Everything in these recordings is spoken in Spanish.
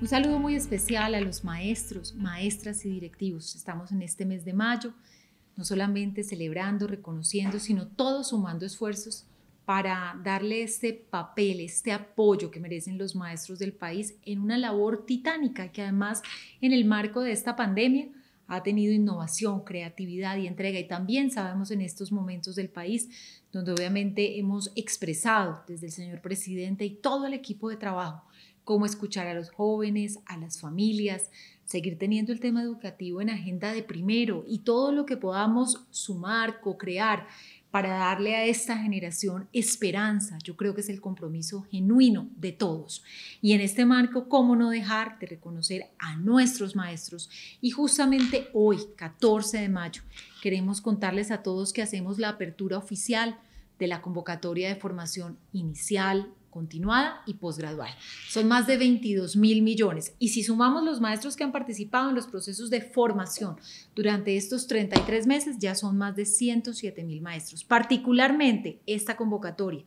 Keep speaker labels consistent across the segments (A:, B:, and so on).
A: Un saludo muy especial a los maestros, maestras y directivos. Estamos en este mes de mayo, no solamente celebrando, reconociendo, sino todos sumando esfuerzos para darle este papel, este apoyo que merecen los maestros del país en una labor titánica que además en el marco de esta pandemia ha tenido innovación, creatividad y entrega. Y también sabemos en estos momentos del país, donde obviamente hemos expresado desde el señor presidente y todo el equipo de trabajo cómo escuchar a los jóvenes, a las familias, seguir teniendo el tema educativo en agenda de primero y todo lo que podamos sumar, co-crear para darle a esta generación esperanza. Yo creo que es el compromiso genuino de todos. Y en este marco, ¿cómo no dejar de reconocer a nuestros maestros? Y justamente hoy, 14 de mayo, queremos contarles a todos que hacemos la apertura oficial de la convocatoria de formación inicial, continuada y posgradual. Son más de 22 mil millones. Y si sumamos los maestros que han participado en los procesos de formación durante estos 33 meses, ya son más de 107 mil maestros. Particularmente esta convocatoria,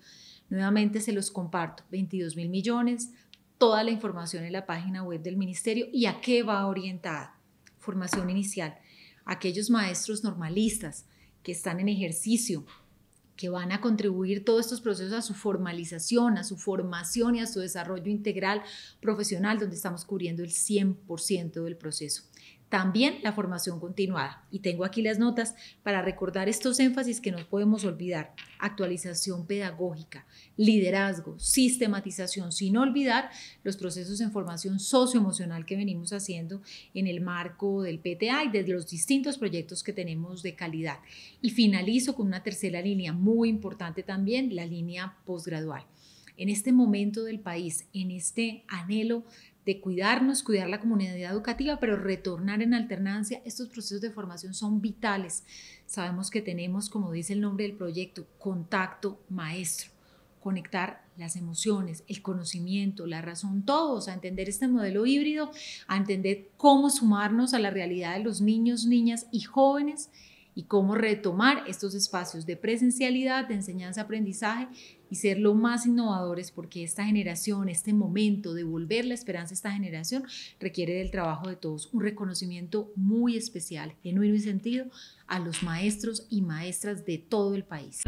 A: nuevamente se los comparto, 22 mil millones, toda la información en la página web del ministerio y a qué va orientada. Formación inicial, aquellos maestros normalistas que están en ejercicio, que van a contribuir todos estos procesos a su formalización, a su formación y a su desarrollo integral profesional, donde estamos cubriendo el 100% del proceso también la formación continuada. Y tengo aquí las notas para recordar estos énfasis que no podemos olvidar. Actualización pedagógica, liderazgo, sistematización, sin olvidar los procesos en formación socioemocional que venimos haciendo en el marco del PTA y de los distintos proyectos que tenemos de calidad. Y finalizo con una tercera línea muy importante también, la línea posgradual en este momento del país, en este anhelo de cuidarnos, cuidar la comunidad educativa, pero retornar en alternancia. Estos procesos de formación son vitales. Sabemos que tenemos, como dice el nombre del proyecto, contacto maestro, conectar las emociones, el conocimiento, la razón, todos, a entender este modelo híbrido, a entender cómo sumarnos a la realidad de los niños, niñas y jóvenes y cómo retomar estos espacios de presencialidad, de enseñanza-aprendizaje y ser lo más innovadores porque esta generación, este momento de volver la esperanza a esta generación requiere del trabajo de todos, un reconocimiento muy especial, genuino y sentido a los maestros y maestras de todo el país.